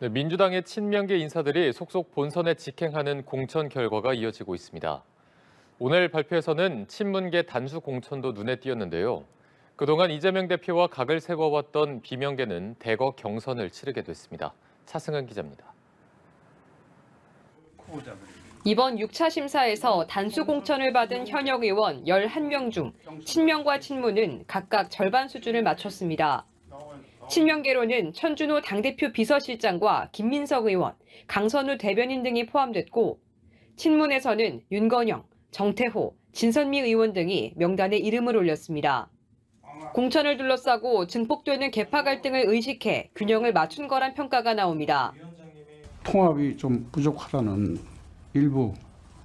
네, 민주당의 친명계 인사들이 속속 본선에 직행하는 공천 결과가 이어지고 있습니다. 오늘 발표에서는 친문계 단수 공천도 눈에 띄었는데요. 그동안 이재명 대표와 각을 세워왔던 비명계는 대거 경선을 치르게 됐습니다. 차승은 기자입니다. 이번 6차 심사에서 단수 공천을 받은 현역 의원 11명 중 친명과 친문은 각각 절반 수준을 맞췄습니다. 친명계로는 천준호 당대표 비서실장과 김민석 의원, 강선우 대변인 등이 포함됐고 친문에서는 윤건영, 정태호, 진선미 의원 등이 명단에 이름을 올렸습니다. 공천을 둘러싸고 증폭되는 개파 갈등을 의식해 균형을 맞춘 거란 평가가 나옵니다. 통합이 좀 부족하다는 일부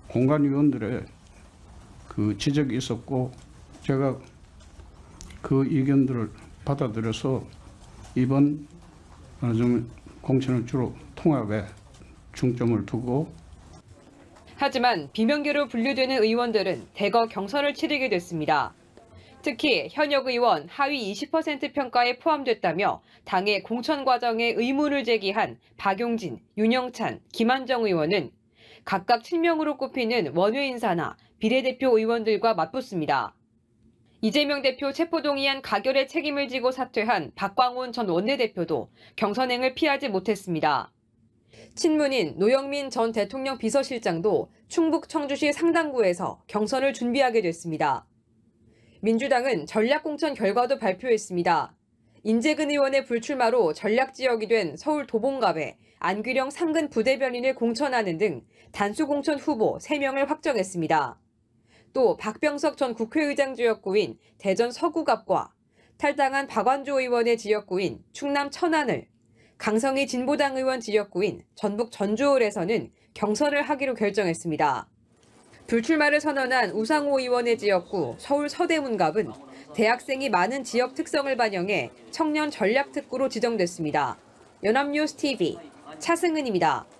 공간위원들의그 지적이 있었고 제가 그 의견들을 받아들여서 이번 어느 정도 공천을 주로 통합에 중점을 두고 하지만 비명계로 분류되는 의원들은 대거 경선을 치르게 됐습니다. 특히 현역 의원 하위 20% 평가에 포함됐다며 당의 공천 과정에 의문을 제기한 박용진, 윤영찬, 김한정 의원은 각각 친명으로 꼽히는 원외 인사나 비례대표 의원들과 맞붙습니다. 이재명 대표 체포동의안 가결의 책임을 지고 사퇴한 박광훈 전 원내대표도 경선행을 피하지 못했습니다. 친문인 노영민 전 대통령 비서실장도 충북 청주시 상당구에서 경선을 준비하게 됐습니다. 민주당은 전략공천 결과도 발표했습니다. 인재근 의원의 불출마로 전략지역이 된 서울 도봉갑에 안규령 상근 부대변인을 공천하는 등 단수 공천 후보 3명을 확정했습니다. 또 박병석 전 국회의장 지역구인 대전 서구갑과 탈당한 박완조 의원의 지역구인 충남 천안을 강성희 진보당 의원 지역구인 전북 전주울에서는 경선을 하기로 결정했습니다. 불출마를 선언한 우상호 의원의 지역구 서울 서대문갑은 대학생이 많은 지역 특성을 반영해 청년 전략특구로 지정됐습니다. 연합뉴스 TV 차승은입니다.